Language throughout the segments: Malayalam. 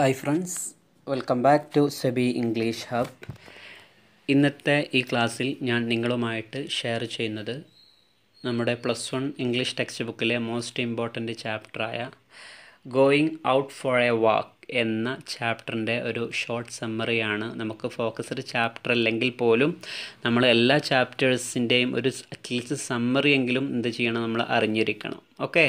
Hi friends welcome back to Sebi English hub ഇന്നത്തെ ഈ ക്ലാസ്സിൽ ഞാൻ നിങ്ങളുമായിട്ട് ഷെയർ ചെയ്യുന്നത് നമ്മുടെ പ്ലസ് വൺ ഇംഗ്ലീഷ് ടെക്സ്റ്റ് ബുക്കിലെ മോസ്റ്റ് ഇമ്പോർട്ടൻറ്റ് ചാപ്റ്ററായ going out for a walk എന്ന ചാപ്റ്ററിൻ്റെ ഒരു ഷോർട്ട് സമ്മറിയാണ് നമുക്ക് ഫോക്കസ്ഡ് ചാപ്റ്റർ അല്ലെങ്കിൽ പോലും നമ്മൾ എല്ലാ ചാപ്റ്റേഴ്സിൻ്റെയും ഒരു അറ്റ്ലീസ്റ്റ് സമ്മറി എന്ത് ചെയ്യണം നമ്മൾ അറിഞ്ഞിരിക്കണം ഓക്കെ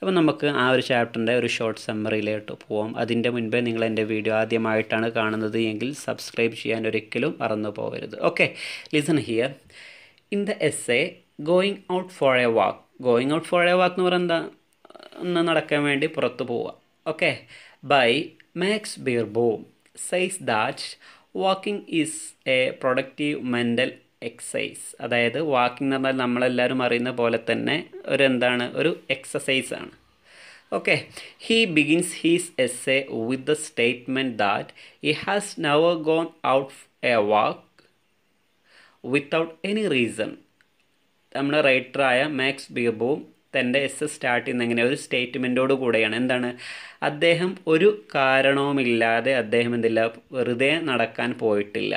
അപ്പോൾ നമുക്ക് ആ ഒരു ചാപ്റ്ററിൻ്റെ ഒരു ഷോർട്ട് സമ്മറിയിലോട്ട് പോവാം അതിൻ്റെ മുൻപേ നിങ്ങൾ എൻ്റെ വീഡിയോ ആദ്യമായിട്ടാണ് കാണുന്നത് എങ്കിൽ സബ്സ്ക്രൈബ് ചെയ്യാൻ ഒരിക്കലും മറന്നു പോകരുത് okay listen here in the essay going out for a walk going out for a walk എന്ന് പറയുന്നത് എന്താ ഒന്ന് നടക്കാൻ വേണ്ടി പുറത്ത് പോവുക okay, by Max Beerbohm says that walking is a productive mental exercise അതായത് വാക്കിംഗ് എന്ന് പറഞ്ഞാൽ നമ്മളെല്ലാവരും അറിയുന്ന പോലെ തന്നെ ഒരു എന്താണ് ഒരു എക്സസൈസ് ആണ് okay he begins his essay with the statement that he has never gone out a walk without any reason നമ്മുടെ റൈറ്ററായ മാക്സ് ബീർബോം തൻ്റെ എസ് സ്റ്റാർട്ട് ചെയ്യുന്ന എങ്ങനെ ഒരു സ്റ്റേറ്റ്മെൻറ്റോട് കൂടെയാണ് എന്താണ് അദ്ദേഹം ഒരു കാരണവുമില്ലാതെ അദ്ദേഹം എന്തില്ല വെറുതെ നടക്കാൻ പോയിട്ടില്ല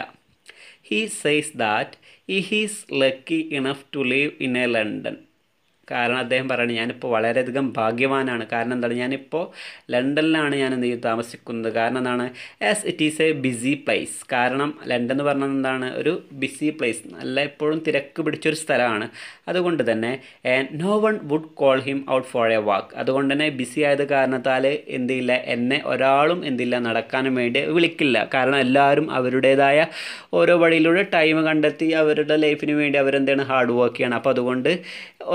he says that uh he's lucky enough to live in a London കാരണം അദ്ദേഹം പറയുന്നത് ഞാനിപ്പോൾ വളരെയധികം ഭാഗ്യവാനാണ് കാരണം എന്താണ് ഞാനിപ്പോൾ ലണ്ടനിലാണ് ഞാൻ എന്ത് ചെയ്ത് താമസിക്കുന്നത് കാരണം എന്താണ് as it is a busy place കാരണം ലണ്ടൻ എന്ന് പറഞ്ഞത് എന്താണ് ഒരു ബിസി പ്ലേസ് നല്ല എപ്പോഴും തിരക്ക് പിടിച്ചൊരു സ്ഥലമാണ് അതുകൊണ്ട് തന്നെ no one would call him out for a walk അതുകൊണ്ട് തന്നെ ബിസി ആയത് കാരണത്താൽ എന്തില്ല എന്നെ ഒരാളും എന്തില്ല നടക്കാനും വേണ്ടി വിളിക്കില്ല കാരണം എല്ലാവരും അവരുടേതായ ഓരോ വഴിയിലൂടെ ടൈം കണ്ടെത്തി അവരുടെ ലൈഫിന് വേണ്ടി അവരെന്താണ് ഹാർഡ് വർക്ക് ചെയ്യണം അപ്പോൾ അതുകൊണ്ട്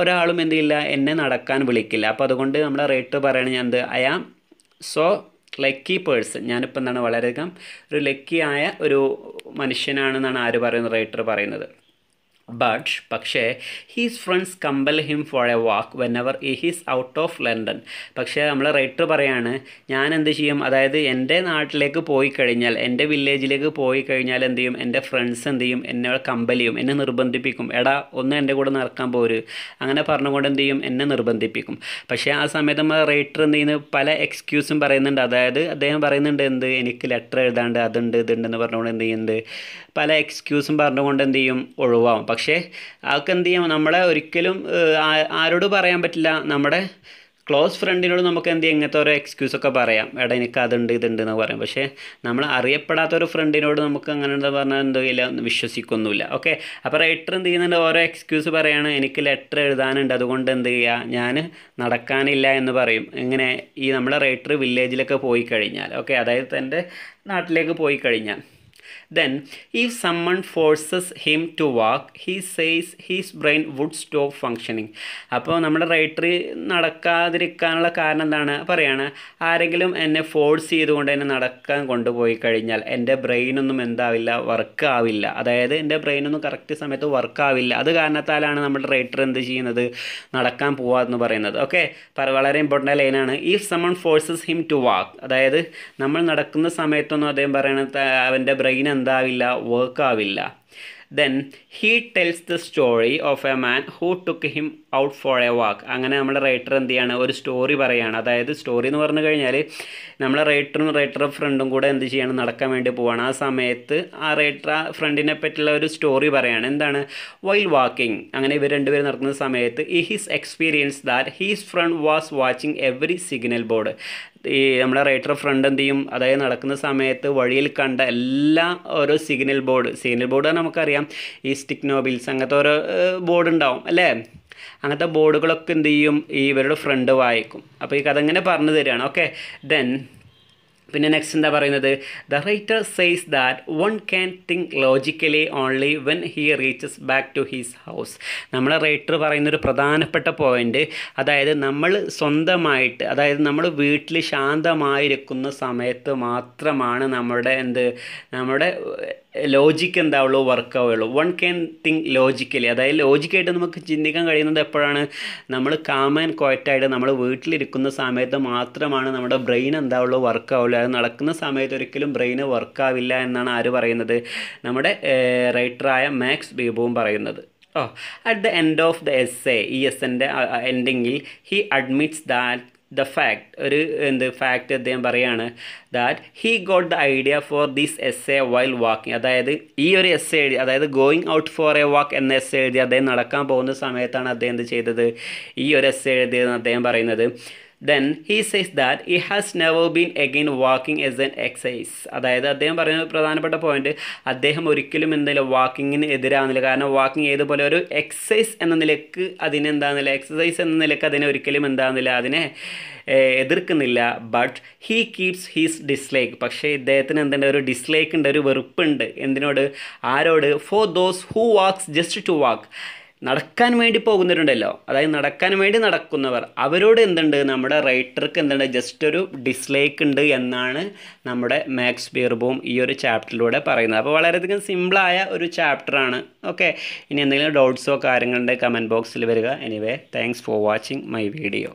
ഒരാളും എന്ത് ചെയ്യില്ല എന്നെ നടക്കാൻ വിളിക്കില്ല അപ്പോൾ അതുകൊണ്ട് നമ്മുടെ റേറ്റ് പറയുകയാണ് ഞാൻ എന്ത് I am so lucky person ഞാനിപ്പോൾ എന്താണ് വളരെയധികം ഒരു ലക്കി ആയ ഒരു മനുഷ്യനാണെന്നാണ് ആര് പറയുന്നത് റൈറ്റർ പറയുന്നത് But പക്ഷേ his friends compel him for a walk whenever uh he's out of London പക്ഷേ നമ്മൾ റൈറ്റർ പറയാണ് ഞാൻ എന്ത് ചെയ്യും അതായത് എൻ്റെ നാട്ടിലേക്ക് പോയി കഴിഞ്ഞാൽ എൻ്റെ വില്ലേജിലേക്ക് പോയി കഴിഞ്ഞാൽ എന്ത് ചെയ്യും എൻ്റെ ഫ്രണ്ട്സ് എന്ത് ചെയ്യും എന്നെ കമ്പൽ ചെയ്യും എന്നെ നിർബന്ധിപ്പിക്കും എടാ ഒന്ന് എൻ്റെ കൂടെ നടക്കാൻ പോരു അങ്ങനെ പറഞ്ഞുകൊണ്ട് എന്ത് ചെയ്യും എന്നെ നിർബന്ധിപ്പിക്കും പക്ഷേ ആ സമയത്ത് നമ്മൾ റൈറ്റർ എന്ത് ചെയ്യുന്നത് പല എക്സ്ക്യൂസും പറയുന്നുണ്ട് അതായത് അദ്ദേഹം പറയുന്നുണ്ട് എന്ത് എനിക്ക് ലെറ്റർ എഴുതാണ്ട് അതുണ്ട് ഇതുണ്ടെന്ന് പറഞ്ഞുകൊണ്ട് എന്ത് ചെയ്യുന്നുണ്ട് പല എക്സ്ക്യൂസും പറഞ്ഞുകൊണ്ട് എന്ത് ചെയ്യും ഒഴിവാകും പക്ഷേ അതൊക്കെ എന്ത് ചെയ്യും നമ്മളെ ഒരിക്കലും ആരോട് പറയാൻ പറ്റില്ല നമ്മുടെ ക്ലോസ് ഫ്രണ്ടിനോട് നമുക്ക് എന്ത് ഇങ്ങനത്തെ ഓരോ എക്സ്ക്യൂസൊക്കെ പറയാം എടാ എനിക്ക് അതുണ്ട് ഇതുണ്ട് എന്ന് പറയാം പക്ഷേ നമ്മൾ അറിയപ്പെടാത്ത ഒരു ഫ്രണ്ടിനോട് നമുക്ക് അങ്ങനെ എന്താ പറഞ്ഞാൽ എന്തോ ഇല്ല വിശ്വസിക്കൊന്നുമില്ല ഓക്കെ അപ്പോൾ റൈറ്റർ എന്ത് ചെയ്യുന്നുണ്ട് ഓരോ എക്സ്ക്യൂസ് പറയാണ് എനിക്ക് ലെറ്റർ എഴുതാനുണ്ട് അതുകൊണ്ട് എന്ത് ചെയ്യുക ഞാൻ നടക്കാനില്ല എന്ന് പറയും ഇങ്ങനെ ഈ നമ്മളെ റൈറ്റർ വില്ലേജിലൊക്കെ പോയി കഴിഞ്ഞാൽ ഓക്കെ അതായത് തൻ്റെ നാട്ടിലേക്ക് പോയി കഴിഞ്ഞാൽ Then, if someone forces him to walk, he says his brain would stop functioning. അപ്പോൾ നമ്മുടെ റൈറ്ററി നടക്കാതിരിക്കാനുള്ള കാരണം എന്താണ് പറയുകയാണ് ആരെങ്കിലും എന്നെ ഫോഴ്സ് ചെയ്തുകൊണ്ട് എന്നെ നടക്കാൻ കൊണ്ടുപോയി കഴിഞ്ഞാൽ എൻ്റെ ബ്രെയിനൊന്നും എന്താവില്ല വർക്ക് ആവില്ല അതായത് എൻ്റെ ബ്രെയിനൊന്നും കറക്റ്റ് സമയത്ത് വർക്ക് ആവില്ല അത് കാരണത്താലാണ് നമ്മുടെ റൈറ്റർ എന്ത് ചെയ്യുന്നത് നടക്കാൻ പോവുക എന്ന് പറയുന്നത് ഓക്കെ വളരെ ഇമ്പോർട്ടൻ്റ് ലൈനാണ് if someone forces him to walk അതായത് നമ്മൾ നടക്കുന്ന സമയത്തൊന്നും അദ്ദേഹം പറയുന്നത് അവൻ്റെ ബ്രെയിൻ ബ്രെയിൻ എന്താവില്ല വർക്ക് ആവില്ല then he tells the story of a man who took him out for a walk അങ്ങനെ നമ്മുടെ റൈറ്റർ എന്ത് ചെയ്യാണ് ഒരു സ്റ്റോറി പറയുകയാണ് അതായത് സ്റ്റോറി എന്ന് പറഞ്ഞു കഴിഞ്ഞാൽ നമ്മളെ റൈറ്ററും റൈറ്ററുടെ ഫ്രണ്ടും കൂടെ എന്ത് ചെയ്യണം നടക്കാൻ വേണ്ടി പോവാണ് ആ സമയത്ത് ആ റൈറ്റർ ആ ഫ്രണ്ടിനെ പറ്റിയുള്ള ഒരു സ്റ്റോറി പറയാണ് എന്താണ് വൈൽ വാക്കിംഗ് അങ്ങനെ ഇവർ രണ്ടുപേരും നടക്കുന്ന സമയത്ത് ഈ his experience that his friend was watching every signal board ഈ നമ്മുടെ റൈറ്റർ ഫ്രണ്ട് എന്ത് ചെയ്യും അതായത് നടക്കുന്ന സമയത്ത് വഴിയിൽ കണ്ട എല്ലാ ഓരോ സിഗ്നൽ ബോർഡ് സിഗ്നൽ ബോർഡ് നമുക്കറിയാം ഈ സ്റ്റിക് നോബിൽസ് അങ്ങനത്തെ ഓരോ ബോർഡ് ഉണ്ടാവും അല്ലേ അങ്ങനത്തെ ബോർഡുകളൊക്കെ എന്ത് ചെയ്യും ഈ ഇവരുടെ ഫ്രണ്ട് വായിക്കും അപ്പോൾ ഈ കഥ ഇങ്ങനെ പറഞ്ഞു തരികയാണ് ഓക്കെ ദെൻ പിന്നെ നെക്സ്റ്റ് എന്താ പറയുന്നത് the writer says that one can think logically only when he reaches back to his house നമ്മളെ റൈറ്റർ പറയുന്നൊരു പ്രധാനപ്പെട്ട പോയിൻ്റ് അതായത് നമ്മൾ സ്വന്തമായിട്ട് അതായത് നമ്മൾ വീട്ടിൽ ശാന്തമായിരിക്കുന്ന സമയത്ത് മാത്രമാണ് നമ്മുടെ എന്ത് നമ്മുടെ ലോജിക്ക് എന്താവുള്ളൂ വർക്ക് ആവുള്ളൂ വൺ ക്യാൻ തിങ്ക് ലോജിക്കലി അതായത് ലോജിക്കായിട്ട് നമുക്ക് ചിന്തിക്കാൻ കഴിയുന്നത് എപ്പോഴാണ് നമ്മൾ കാം ആൻഡ് നമ്മൾ വീട്ടിലിരിക്കുന്ന സമയത്ത് മാത്രമാണ് നമ്മുടെ ബ്രെയിൻ എന്താവുള്ളൂ വർക്ക് ആവുള്ളൂ അത് നടക്കുന്ന സമയത്ത് ഒരിക്കലും ബ്രെയിന് വർക്ക് ആവില്ല എന്നാണ് ആര് പറയുന്നത് നമ്മുടെ റൈറ്ററായ മാക്സ് ബീബുവും പറയുന്നത് oh at the end of the essay ഈ എസ് എൻ്റെ എൻഡിങ്ങിൽ he admits that the fact ഒരു എന്ത് ഫാക്റ്റ് അദ്ദേഹം പറയുകയാണ് that he got the idea for this essay while walking അതായത് ഈ ഒരു എസ് എ എഴുതി അതായത് going out for a walk എന്ന എസ് എഴുതി അദ്ദേഹം നടക്കാൻ പോകുന്ന സമയത്താണ് അദ്ദേഹം എന്ത് ചെയ്തത് ഈ ഒരു എസ് എ എഴുതിയതെന്ന് അദ്ദേഹം പറയുന്നത് then he says that uh has never been again walking as an exercise അതായത് അദ്ദേഹം പറയുന്ന പ്രധാനപ്പെട്ട പോയിന്റ് അദ്ദേഹം ഒരിക്കലും എന്തില്ല വാക്കിങ്ങിന് എതിരാകുന്നില്ല കാരണം വാക്കിംഗ് ഏതുപോലെ ഒരു എക്സസൈസ് എന്ന നിലക്ക് അതിനെന്താകുന്നില്ല എക്സസൈസ് എന്ന നിലക്ക് അതിനെ ഒരിക്കലും എന്താകുന്നില്ല അതിനെ എതിർക്കുന്നില്ല but he keeps his dislike പക്ഷേ ഇദ്ദേഹത്തിന് എന്തുണ്ട് ഒരു ഡിസ്ലൈക്ക് ഉണ്ട് ഒരു വെറുപ്പുണ്ട് എന്തിനോട് ആരോട് for those who walks just to walk നടക്കാൻ വേണ്ടി പോകുന്നവരുണ്ടല്ലോ അതായത് നടക്കാൻ വേണ്ടി നടക്കുന്നവർ അവരോട് എന്തുണ്ട് നമ്മുടെ റൈറ്റർക്ക് എന്തുണ്ട് ജസ്റ്റ് ഒരു ഡിസ്ലൈക്ക് ഉണ്ട് എന്നാണ് നമ്മുടെ മാക്സ് ബീർബോം ഈ ഒരു ചാപ്റ്ററിലൂടെ പറയുന്നത് അപ്പോൾ വളരെയധികം സിമ്പിളായ ഒരു ചാപ്റ്ററാണ് ഓക്കെ ഇനി എന്തെങ്കിലും ഡൗട്ട്സോ കാര്യങ്ങളുണ്ടെങ്കിൽ കമൻറ്റ് ബോക്സിൽ വരിക anyway thanks for watching my video